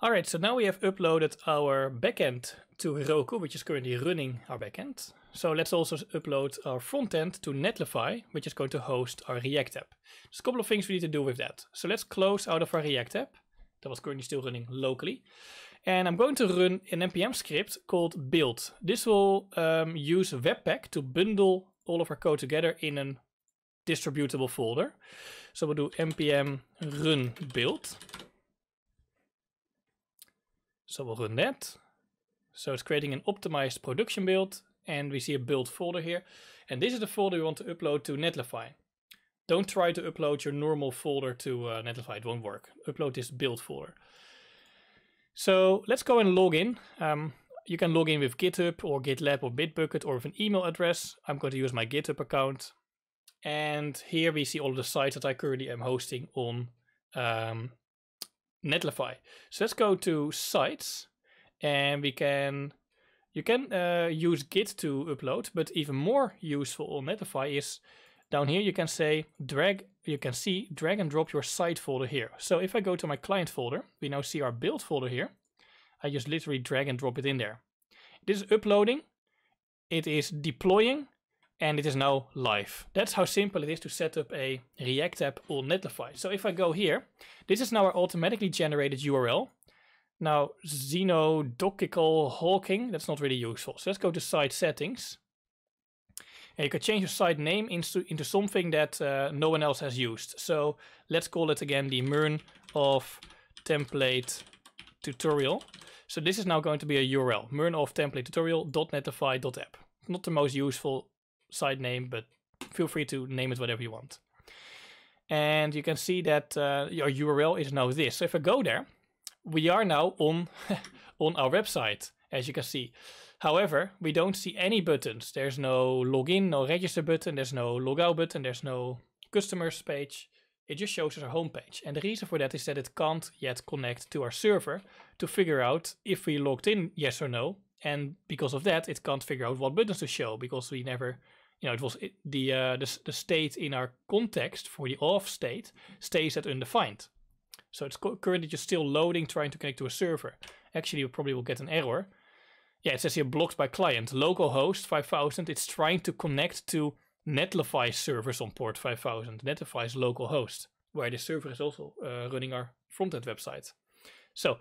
All right, so now we have uploaded our backend to Heroku, which is currently running our backend. So let's also upload our frontend to Netlify, which is going to host our React app. There's a couple of things we need to do with that. So let's close out of our React app that was currently still running locally. And I'm going to run an npm script called build. This will um, use Webpack to bundle all of our code together in a distributable folder. So we'll do npm run build. So we'll run that. So it's creating an optimized production build and we see a build folder here. And this is the folder we want to upload to Netlify. Don't try to upload your normal folder to uh, Netlify, it won't work. Upload this build folder. So let's go and log in. Um, you can log in with GitHub or GitLab or Bitbucket or with an email address. I'm going to use my GitHub account. And here we see all the sites that I currently am hosting on um, Netlify. So let's go to sites and we can, you can uh, use Git to upload, but even more useful on Netlify is down here you can say drag, you can see drag and drop your site folder here. So if I go to my client folder, we now see our build folder here. I just literally drag and drop it in there. This is uploading, it is deploying, and it is now live. That's how simple it is to set up a React app on Netlify. So if I go here, this is now our automatically generated URL. Now, xenodokical hawking, that's not really useful. So let's go to site settings. And you can change your site name into, into something that uh, no one else has used. So let's call it again the Mern of template tutorial. So this is now going to be a URL, mern of template tutorial.netify.app. Not the most useful Site name, but feel free to name it whatever you want. And you can see that uh, your URL is now this. So if I go there, we are now on, on our website, as you can see. However, we don't see any buttons. There's no login, no register button, there's no logout button, there's no customers page. It just shows us our homepage. And the reason for that is that it can't yet connect to our server to figure out if we logged in, yes or no. And because of that, it can't figure out what buttons to show because we never you know, it was it, the, uh, the, the state in our context for the off state stays at undefined. So it's currently just still loading, trying to connect to a server. Actually, you probably will get an error. Yeah, it says here blocked by client. Localhost 5000, it's trying to connect to Netlify servers on port 5000. Netlify is localhost, where the server is also uh, running our frontend website. So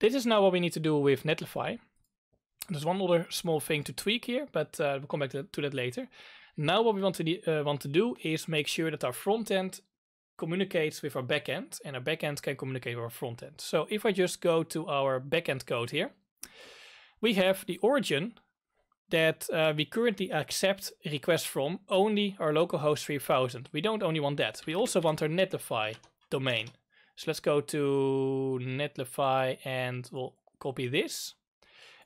this is now what we need to do with Netlify. There's one other small thing to tweak here, but uh, we'll come back to, to that later. Now what we want to, uh, want to do is make sure that our front end communicates with our backend and our backend can communicate with our front end. So if I just go to our backend code here, we have the origin that uh, we currently accept requests from only our localhost 3000. We don't only want that. We also want our netlify domain. So let's go to netlify and we'll copy this.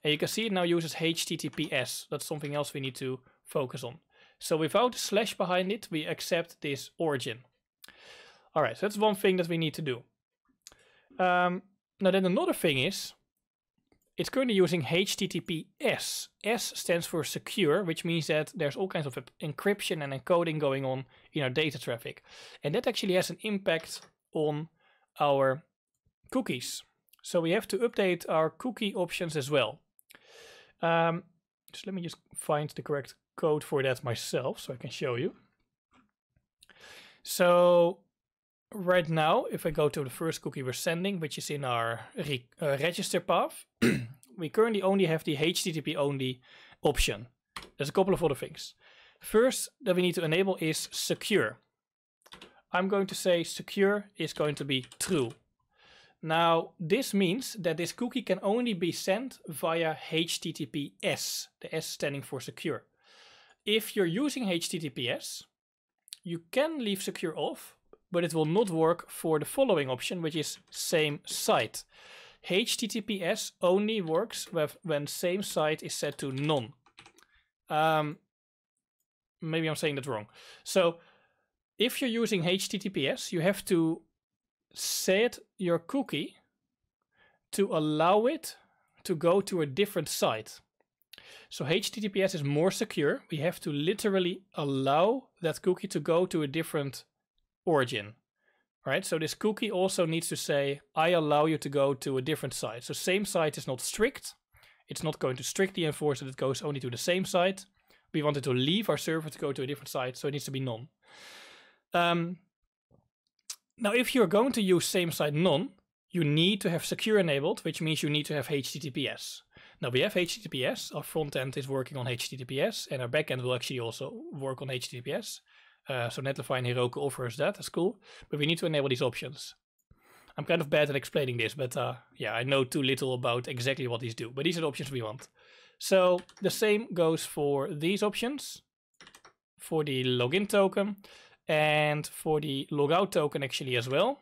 And you can see it now uses HTTPS. That's something else we need to focus on. So without a slash behind it, we accept this origin. All right, so that's one thing that we need to do. Um, now then another thing is, it's currently using HTTPS. S stands for secure, which means that there's all kinds of encryption and encoding going on in our data traffic. And that actually has an impact on our cookies. So we have to update our cookie options as well. Um, so let me just find the correct code for that myself so I can show you. So right now, if I go to the first cookie we're sending, which is in our re uh, register path, we currently only have the HTTP only option. There's a couple of other things. First that we need to enable is secure. I'm going to say secure is going to be true. Now, this means that this cookie can only be sent via HTTPS, the S standing for secure. If you're using HTTPS, you can leave secure off, but it will not work for the following option, which is same site. HTTPS only works when same site is set to none. Um, maybe I'm saying that wrong. So if you're using HTTPS, you have to set your cookie to allow it to go to a different site. So HTTPS is more secure. We have to literally allow that cookie to go to a different origin, right? So this cookie also needs to say, I allow you to go to a different site. So same site is not strict. It's not going to strictly enforce that it goes only to the same site. We want it to leave our server to go to a different site, so it needs to be none. Um, now, if you're going to use same site none, you need to have secure enabled, which means you need to have HTTPS. Now we have HTTPS, our front end is working on HTTPS, and our backend will actually also work on HTTPS. Uh, so Netlify and Heroku offers that, that's cool. But we need to enable these options. I'm kind of bad at explaining this, but uh, yeah, I know too little about exactly what these do. But these are the options we want. So the same goes for these options, for the login token and for the logout token actually as well,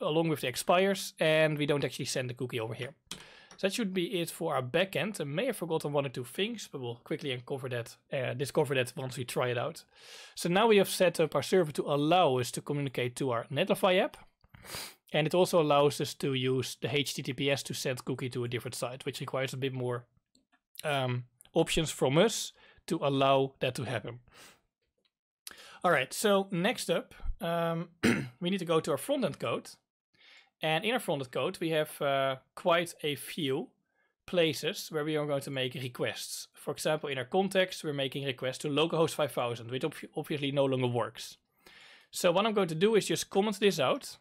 along with the expires, and we don't actually send the cookie over here. So that should be it for our backend. I may have forgotten one or two things, but we'll quickly uncover that, uh, discover that once we try it out. So now we have set up our server to allow us to communicate to our Netlify app. And it also allows us to use the HTTPS to send cookie to a different site, which requires a bit more um, options from us to allow that to happen. All right, so next up, um, we need to go to our front-end code. And in our front-end code, we have uh, quite a few places where we are going to make requests. For example, in our context, we're making requests to localhost 5000, which ob obviously no longer works. So what I'm going to do is just comment this out.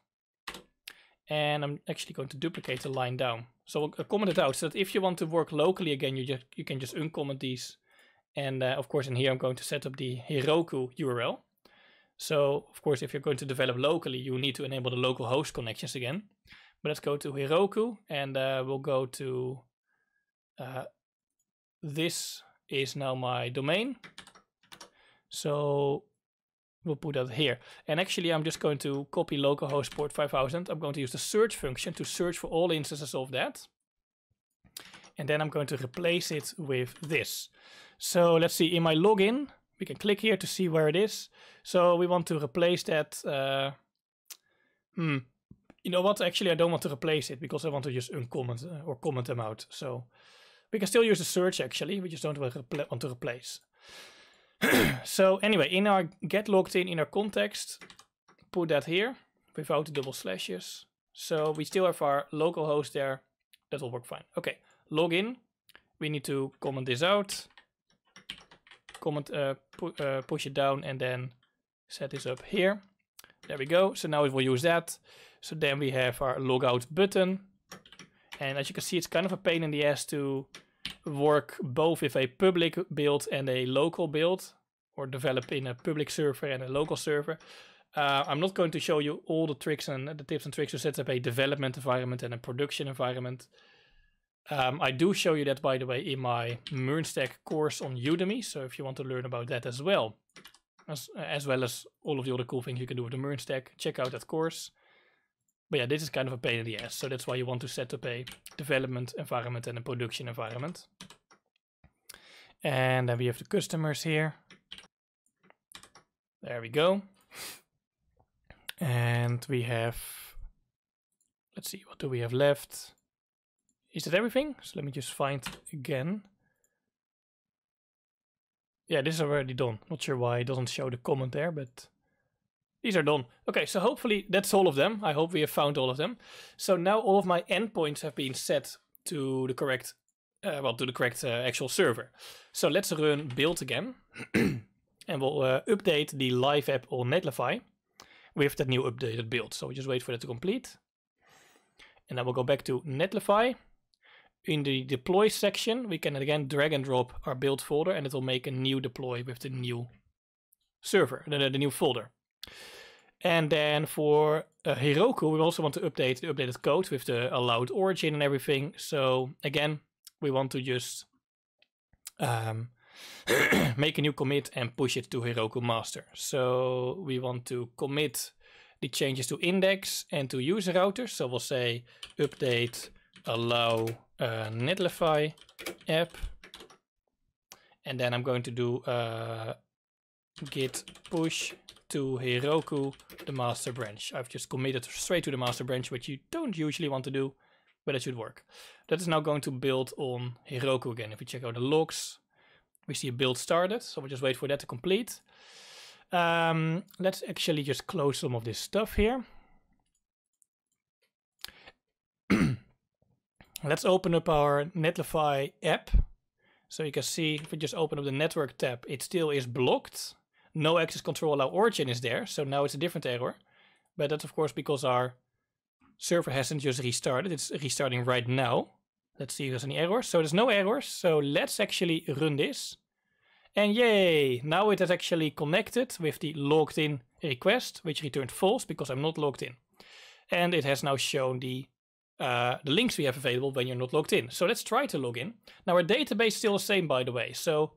And I'm actually going to duplicate the line down. So I'll uh, comment it out so that if you want to work locally again, you, just, you can just uncomment these. And uh, of course, in here, I'm going to set up the Heroku URL. So of course, if you're going to develop locally, you need to enable the local host connections again. But let's go to Heroku and uh, we'll go to, uh, this is now my domain. So we'll put that here. And actually, I'm just going to copy localhost port 5000. I'm going to use the search function to search for all instances of that. And then I'm going to replace it with this. So let's see, in my login, we can click here to see where it is. So we want to replace that. Uh, hmm. You know what? Actually, I don't want to replace it because I want to just uncomment uh, or comment them out. So we can still use the search actually. We just don't want to replace. so anyway, in our get logged in, in our context, put that here without the double slashes. So we still have our localhost there. That will work fine. Okay, login. We need to comment this out comment, uh, pu uh, push it down and then set this up here. There we go. So now it will use that. So then we have our logout button. And as you can see, it's kind of a pain in the ass to work both with a public build and a local build or develop in a public server and a local server. Uh, I'm not going to show you all the tricks and the tips and tricks to set up a development environment and a production environment. Um, I do show you that, by the way, in my Moonstack course on Udemy. So if you want to learn about that as well, as, as well as all of the other cool things you can do with the Moonstack, check out that course. But yeah, this is kind of a pain in the ass. So that's why you want to set up a development environment and a production environment. And then we have the customers here. There we go. And we have, let's see, what do we have left? is that everything? So let me just find again. Yeah, this is already done. Not sure why it doesn't show the comment there, but these are done. Okay, so hopefully that's all of them. I hope we have found all of them. So now all of my endpoints have been set to the correct, uh, well, to the correct uh, actual server. So let's run build again. and we'll uh, update the live app on Netlify with that new updated build. So we just wait for that to complete. And then we'll go back to Netlify in the deploy section, we can again drag and drop our build folder and it will make a new deploy with the new server, the, the new folder. And then for uh, Heroku, we also want to update the updated code with the allowed origin and everything. So again, we want to just um, make a new commit and push it to Heroku master. So we want to commit the changes to index and to user routers. So we'll say update allow a Netlify app. And then I'm going to do a uh, git push to Heroku, the master branch. I've just committed straight to the master branch, which you don't usually want to do, but it should work. That is now going to build on Heroku again. If we check out the logs, we see a build started, so we'll just wait for that to complete. Um, let's actually just close some of this stuff here. Let's open up our Netlify app. So you can see if we just open up the network tab, it still is blocked. No access control allow origin is there. So now it's a different error. But that's of course because our server hasn't just restarted. It's restarting right now. Let's see if there's any errors. So there's no errors. So let's actually run this. And yay, now it has actually connected with the logged in request, which returned false because I'm not logged in. And it has now shown the uh, the links we have available when you're not logged in. So let's try to log in. Now our database is still the same by the way. So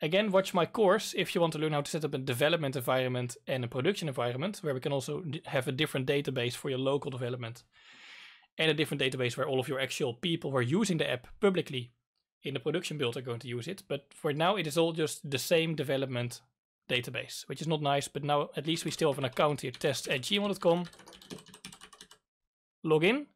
again, watch my course if you want to learn how to set up a development environment and a production environment where we can also have a different database for your local development and a different database where all of your actual people who are using the app publicly in the production build are going to use it. But for now, it is all just the same development database, which is not nice. But now at least we still have an account here, test at gmail.com. Log in.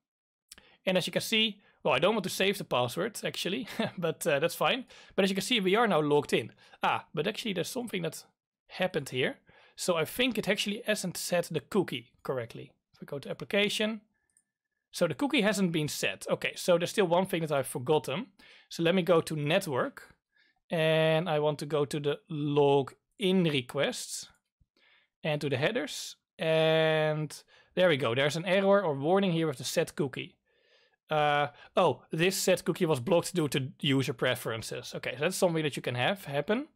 And as you can see, well, I don't want to save the password actually, but uh, that's fine. But as you can see, we are now logged in. Ah, but actually there's something that happened here. So I think it actually hasn't set the cookie correctly. If we go to application, so the cookie hasn't been set. Okay, so there's still one thing that I've forgotten. So let me go to network and I want to go to the login requests and to the headers. And there we go. There's an error or warning here with the set cookie uh, oh, this set cookie was blocked due to user preferences. Okay, so that's something that you can have happen.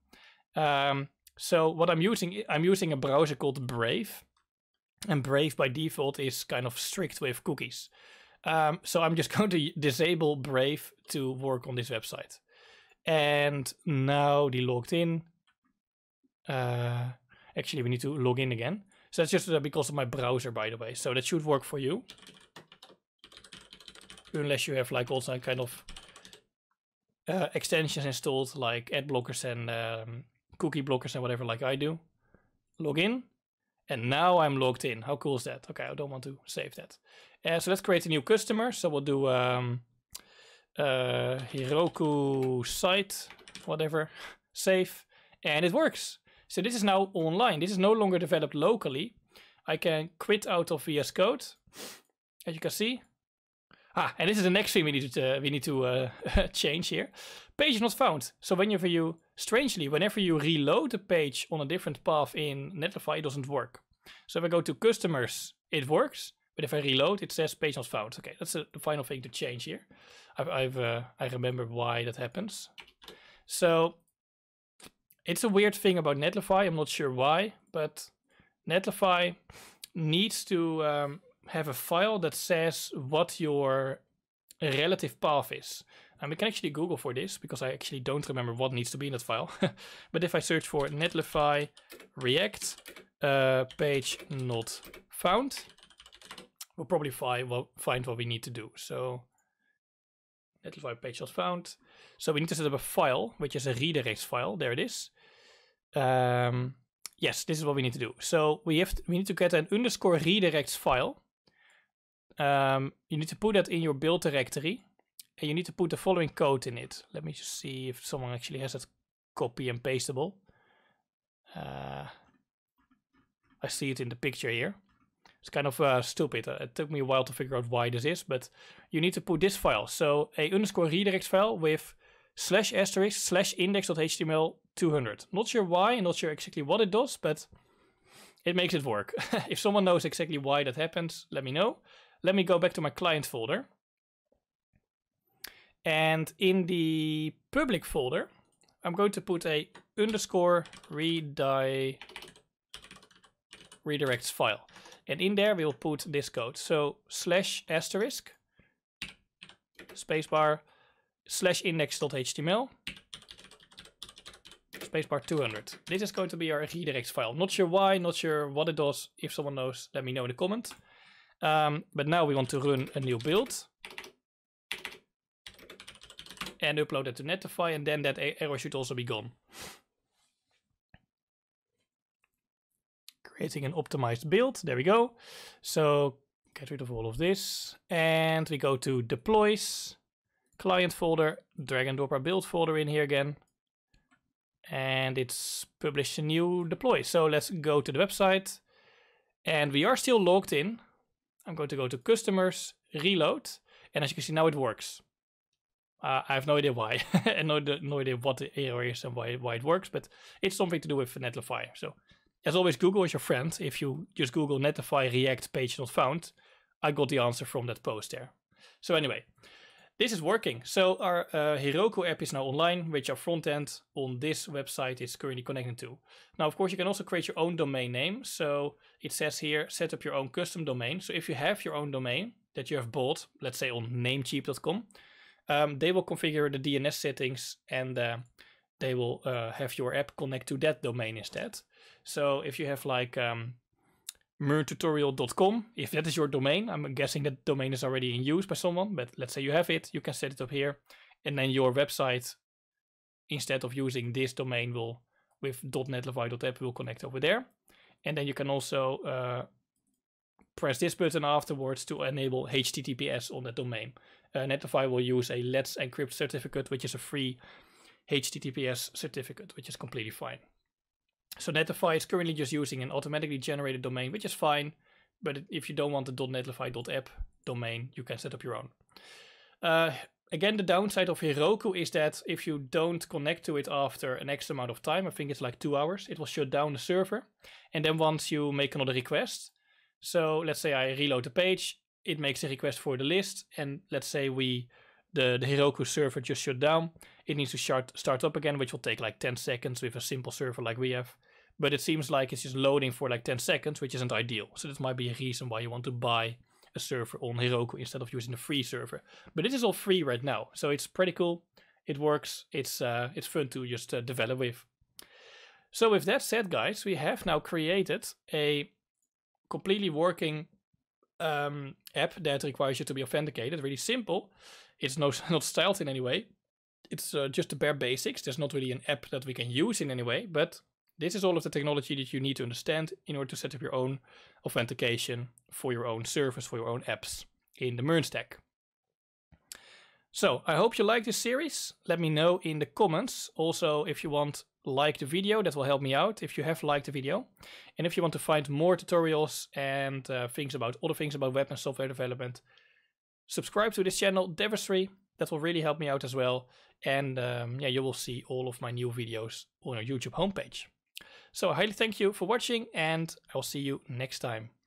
Um, so what I'm using, I'm using a browser called Brave. And Brave by default is kind of strict with cookies. Um, so I'm just going to disable Brave to work on this website. And now the logged in. Uh, actually, we need to log in again. So that's just uh, because of my browser, by the way. So that should work for you unless you have like also kind of uh, extensions installed like ad blockers and um, cookie blockers and whatever like I do. Log in. And now I'm logged in. How cool is that? Okay, I don't want to save that. Uh, so let's create a new customer. So we'll do um, uh, Heroku site, whatever, save. And it works. So this is now online. This is no longer developed locally. I can quit out of VS Code, as you can see. Ah, and this is the next thing we need to uh, we need to uh, change here. Page is not found. So whenever you, strangely, whenever you reload the page on a different path in Netlify, it doesn't work. So if I go to customers, it works. But if I reload, it says page not found. Okay, that's uh, the final thing to change here. I've, I've uh, I remember why that happens. So it's a weird thing about Netlify. I'm not sure why, but Netlify needs to um, have a file that says what your relative path is. And we can actually Google for this because I actually don't remember what needs to be in that file. but if I search for netlify react uh, page not found, we'll probably find what, find what we need to do. So netlify page not found. So we need to set up a file, which is a redirects file. There it is. Um, yes, this is what we need to do. So we have to, we need to get an underscore redirects file um, you need to put that in your build directory. And you need to put the following code in it. Let me just see if someone actually has that copy and pastable. Uh, I see it in the picture here. It's kind of uh, stupid. Uh, it took me a while to figure out why this is, but you need to put this file. So a underscore redirect file with slash asterisk slash index.html 200. Not sure why, not sure exactly what it does, but it makes it work. if someone knows exactly why that happens, let me know let me go back to my client folder. And in the public folder, I'm going to put a underscore redi redirects file. And in there, we'll put this code. So slash asterisk spacebar slash index.html spacebar 200. This is going to be our redirects file. Not sure why, not sure what it does. If someone knows, let me know in the comments. Um, but now we want to run a new build and upload it to Netify, and then that error should also be gone. Creating an optimized build, there we go. So get rid of all of this, and we go to deploys, client folder, drag and drop our build folder in here again, and it's published a new deploy. So let's go to the website, and we are still logged in, I'm going to go to customers, reload, and as you can see now it works. Uh, I have no idea why, and no, no idea what the error is and why, why it works, but it's something to do with Netlify. So, as always, Google is your friend. If you just Google Netlify React page not found, I got the answer from that post there. So anyway, this is working. So our uh, Heroku app is now online, which our frontend on this website is currently connecting to. Now, of course, you can also create your own domain name. So it says here, set up your own custom domain. So if you have your own domain that you have bought, let's say on namecheap.com, um, they will configure the DNS settings and uh, they will uh, have your app connect to that domain instead. So if you have like um, merntutorial.com. If that is your domain, I'm guessing that domain is already in use by someone, but let's say you have it, you can set it up here. And then your website, instead of using this domain, will with .netlify.app will connect over there. And then you can also uh, press this button afterwards to enable HTTPS on that domain. Uh, Netlify will use a Let's Encrypt certificate, which is a free HTTPS certificate, which is completely fine. So Netlify is currently just using an automatically generated domain, which is fine. But if you don't want the .netlify.app domain, you can set up your own. Uh, again, the downside of Heroku is that if you don't connect to it after an X amount of time, I think it's like two hours, it will shut down the server. And then once you make another request, so let's say I reload the page, it makes a request for the list, and let's say we the, the Heroku server just shut down. It needs to start, start up again, which will take like 10 seconds with a simple server like we have. But it seems like it's just loading for like 10 seconds, which isn't ideal. So this might be a reason why you want to buy a server on Heroku instead of using a free server. But it is all free right now, so it's pretty cool. It works. It's uh, it's fun to just uh, develop with. So with that said, guys, we have now created a completely working um, app that requires you to be authenticated. Really simple. It's no, not styled in any way. It's uh, just the bare basics. There's not really an app that we can use in any way, but this is all of the technology that you need to understand in order to set up your own authentication for your own service, for your own apps in the MERN stack. So I hope you like this series. Let me know in the comments. Also, if you want like the video, that will help me out if you have liked the video. And if you want to find more tutorials and uh, things about other things about web and software development, subscribe to this channel, Devisry. That will really help me out as well. And um, yeah, you will see all of my new videos on our YouTube homepage. So I highly thank you for watching and I will see you next time.